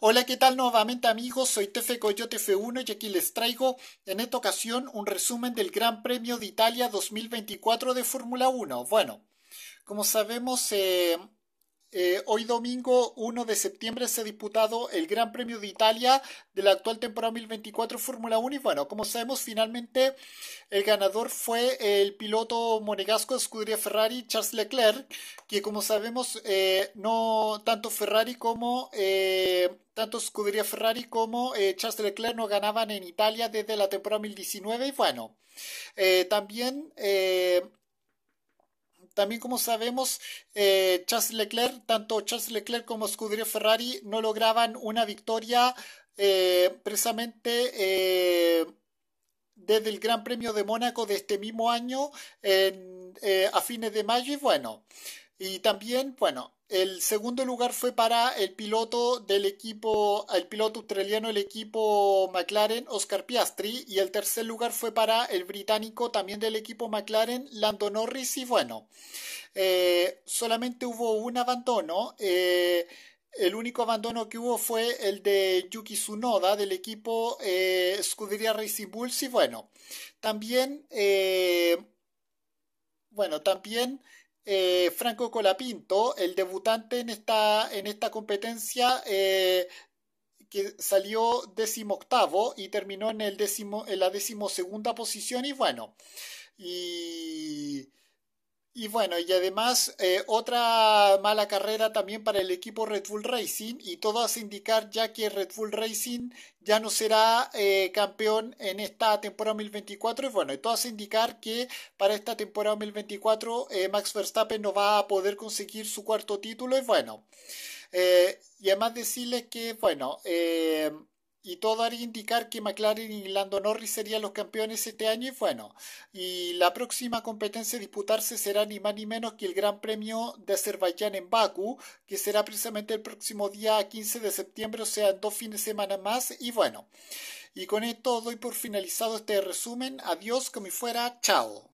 Hola, ¿qué tal nuevamente amigos? Soy Tefe Coyote F1 y aquí les traigo en esta ocasión un resumen del Gran Premio de Italia 2024 de Fórmula 1. Bueno, como sabemos, eh, eh, hoy domingo 1 de septiembre se ha disputado el Gran Premio de Italia de la actual temporada 2024 Fórmula 1 y bueno, como sabemos finalmente el ganador fue el piloto monegasco de escudería Ferrari Charles Leclerc, que como sabemos eh, no tanto Ferrari como eh, tanto escudería Ferrari como Charles Leclerc no ganaban en Italia desde la temporada 2019 y bueno, también también, como sabemos, eh, Charles Leclerc, tanto Charles Leclerc como Scuderia Ferrari no lograban una victoria eh, precisamente eh, desde el Gran Premio de Mónaco de este mismo año a fines de mayo y bueno. Y también, bueno, el segundo lugar fue para el piloto del equipo, el piloto australiano del equipo McLaren, Oscar Piastri, y el tercer lugar fue para el británico también del equipo McLaren, Lando Norris, y bueno, eh, solamente hubo un abandono. Eh, el único abandono que hubo fue el de Yuki Tsunoda del equipo eh, Scuderia Racing Bulls y bueno, también, bueno, también eh, Franco Colapinto, el debutante en esta, en esta competencia, eh, que salió decimoctavo y terminó en, el décimo, en la decimosegunda posición y bueno, y y bueno, y además eh, otra mala carrera también para el equipo Red Bull Racing y todo hace indicar ya que Red Bull Racing ya no será eh, campeón en esta temporada 2024 y bueno, todo hace indicar que para esta temporada 2024 eh, Max Verstappen no va a poder conseguir su cuarto título y bueno, y además decirles que bueno, y todo haría indicar que McLaren y Lando Norris serían los campeones este año y bueno, y la próxima competencia a disputarse será ni más ni menos que el Gran Premio de Azerbaiyán en Bakú, que será precisamente el próximo día 15 de septiembre, o sea, dos fines de semana más y bueno. Y con esto doy por finalizado este resumen. Adiós, como fuera. Chao.